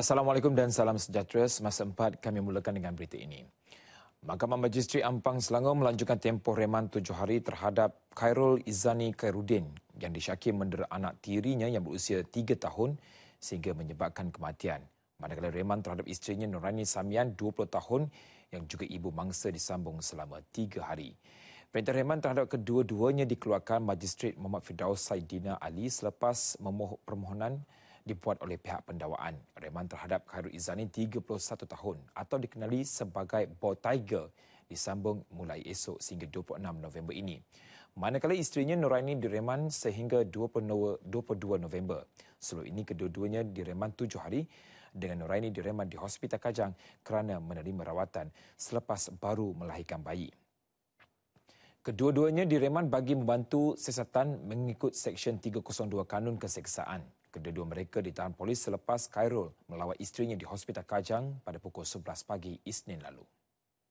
Assalamualaikum dan salam sejahtera. Semasa empat, kami mulakan dengan berita ini. Mahkamah Majistri Ampang Selangor melanjutkan tempoh reman tujuh hari terhadap Khairul Izani Khairuddin yang disyaki mendera anak tirinya yang berusia tiga tahun sehingga menyebabkan kematian. Manakala reman terhadap isterinya Nurani Samian, 20 tahun yang juga ibu mangsa disambung selama tiga hari. Perintah reman terhadap kedua-duanya dikeluarkan Majistri Muhammad Firdaus Saidina Ali selepas memohon permohonan dibuat oleh pihak pendawaan. Reman terhadap Khairul Izzani 31 tahun atau dikenali sebagai Bow Tiger disambung mulai esok sehingga 26 November ini. Manakala isterinya Nuraini direman sehingga 22 November. Sebelum ini kedua-duanya direman tujuh hari dengan Nuraini direman di Hospital Kajang kerana menerima rawatan selepas baru melahirkan bayi. Kedua-duanya direman bagi membantu siasatan mengikut Seksyen 302 Kanun Keseksaan. Kedua-dua mereka ditahan polis selepas Khairul melawat isterinya di Hospital Kajang pada pukul 11 pagi Isnin lalu.